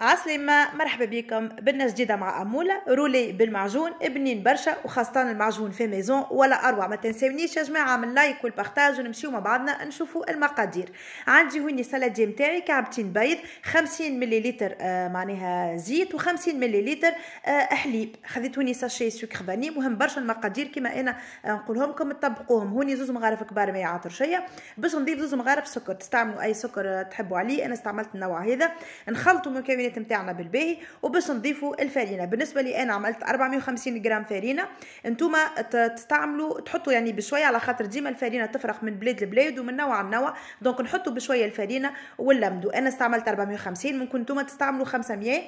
عسلامة مرحبا بكم بنا جديدة مع أمولة رولي بالمعجون بنين برشا وخاصة المعجون في ميزون ولا أروع ما تنسونيش يا جماعة من لايك والبارتاج ونمشيو مع بعضنا نشوفوا المقادير عندي هوني سلادي متاعي كعبتين بيض خمسين مليليتر آه معناها زيت وخمسين مليليتر آه حليب خذيت هوني ساشي سكر فاني مهم برشا المقادير كما أنا آه، نقولهم لكم تطبقوهم هوني زوز مغارف كبار يعطر شيء باش نضيف زوز مغارف سكر تستعملوا أي سكر تحبوا عليه أنا استعملت النوع هذا نخلطوا مكونات السكريات نتاعنا بالباهي وباش نضيفوا الفرينه بالنسبه لي انا عملت 450 جرام فرينه انتوما تستعملوا تحطوا يعني بشويه على خاطر ديما الفرينه تفرق من بلاد لبلاد ومن نوع لنوع دونك نحطوا بشويه الفرينه ونلمدوا انا استعملت 450 ممكن انتوما تستعملوا 500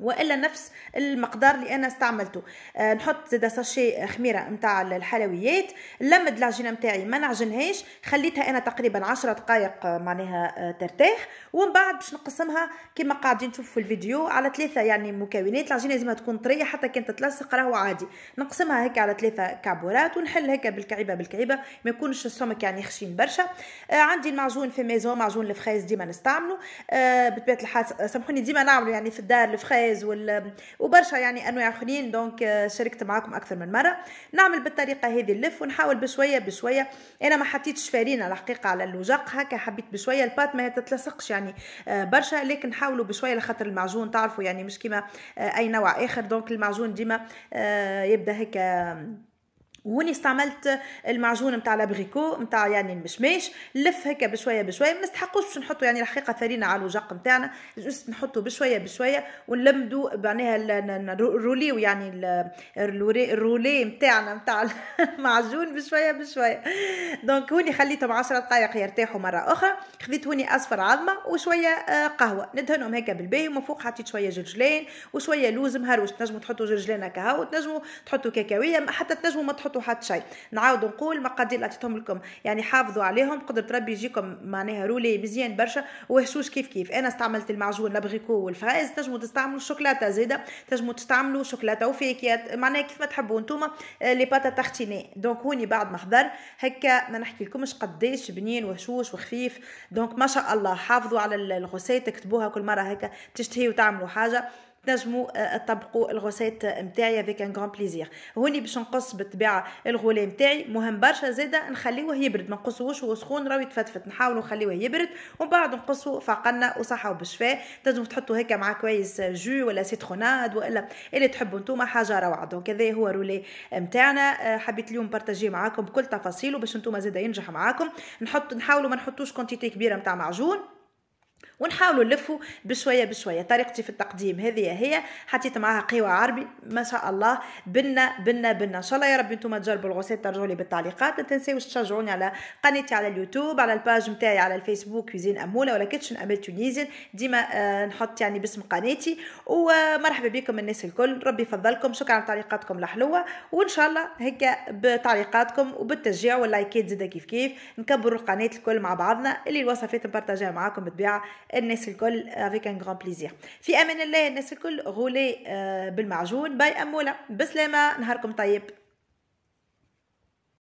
والا نفس المقدار اللي انا استعملته أه نحط زيد ساشي خميره نتاع الحلويات لمد العجينه نتاعي ما نعجنهاش خليتها انا تقريبا 10 دقائق آه، معناها آه، ترتاح ومن بعد باش نقسمها كما قاعدين تشوفوا في الفيديو على ثلاثه يعني مكونات العجينه لازمها تكون طريه حتى كان تتلصق راهو عادي نقسمها هيك على ثلاثه كعبورات ونحل هيك بالكعيبه بالكعيبه ما يكونش السمك يعني خشين برشا أه عندي المعجون في ميزون معجون الفخيز ديما نستعمله أه بطبيعه الحال سامحوني ديما نعمله يعني في الدار الفخيز الجواز وال... وبرشا يعني انواع اخرين دونك آه، شاركت معاكم اكثر من مره نعمل بالطريقه هذه اللف ونحاول بشويه بشويه انا ما حطيتش فارينه الحقيقه على الوجق هكا حبيت بشويه البات ما تتلصقش يعني آه، برشا لكن حاولوا بشويه لخاطر المعجون تعرفوا يعني مش كيما آه، اي نوع اخر دونك المعجون ديما يبدا هكا وهوني استعملت المعجون نتاع لابريكو نتاع يعني المشماش لف هكا بشويه بشويه ما نستحقوش باش نحطو يعني الحقيقه فرينه على الوجق نتاعنا جست نحطو بشويه بشويه ونلمدو معناها الروليو يعني الرولي نتاعنا نتاع المعجون بشويه بشويه دونك هوني خليتهم 10 دقائق يرتاحوا مره اخرى خذيت هوني اصفر عظمه وشويه آه، قهوه ندهنهم هكا بالباهي ومن فوق حطيت شويه جرجلان وشويه لوز مهروش تنجموا تحطوا جرجلان هكا وتنجموا تحطوا كاكاويه حتى تنجموا ما تحطوا تحطوا حتى شيء نعاود نقول مقادير اللي عطيتهم لكم يعني حافظوا عليهم قدرة ربي يجيكم معناها رولي مزيان برشا وهشوش كيف كيف انا استعملت المعجون لابغيكو والفرائز تنجموا تستعملوا الشوكولاته زاده تنجموا تستعملوا شوكولاته وفيكيات معناها كيف ما تحبوا نتوما آه، لي باتا تختيني دونك هوني بعد ما حضر هكا ما نحكي لكمش قداش بنين وهشوش وخفيف دونك ما شاء الله حافظوا على الغسيت تكتبوها كل مره هكا تشتهي وتعملوا حاجه تنجموا آه، تطبقوا الغوسيت نتاعي افيك ان غران بليزير هوني باش نقص بالطبيعه الغولي نتاعي مهم برشا زاده نخليوه يبرد ما نقصوش وهو سخون راهو يتفتفت نحاولوا نخليوه يبرد ومن بعد نقصوا فقنا وصحه وبشفاء تنجموا تحطوا هكا مع كويس جو ولا سيتروناد والا اللي تحبوا نتوما حاجه روعه دونك هذا هو رولي نتاعنا آه، حبيت اليوم بارطاجيه معاكم كل تفاصيله باش نتوما زاده ينجح معاكم نحط نحاولوا ما نحطوش كونتيتي كبيره نتاع معجون ونحاولوا نلفوا بشويه بشويه طريقتي في التقديم هذه هي حطيت معاها قهوه عربي ما شاء الله بنا بنا بنا ان شاء الله يا رب انتم تجربوا الغسيل ترجعوا لي بالتعليقات ما تنساوش تشجعوني على قناتي على اليوتيوب على الباج نتاعي على الفيسبوك كوزين اموله ولا كيتشن امال تونيزي ديما آه نحط يعني باسم قناتي ومرحبا بكم الناس الكل ربي يفضلكم شكرا على تعليقاتكم الحلوه وان شاء الله هيك بتعليقاتكم وبالتشجيع واللايكات زيد كيف كيف نكبروا القناه الكل مع بعضنا اللي الوصفات نبارطاجيها معاكم بالطبيعه الناس الكل افيك ان غران بليزير في امان الله الناس الكل غولي آه، بالمعجون باي اموله بسلامه نهاركم طيب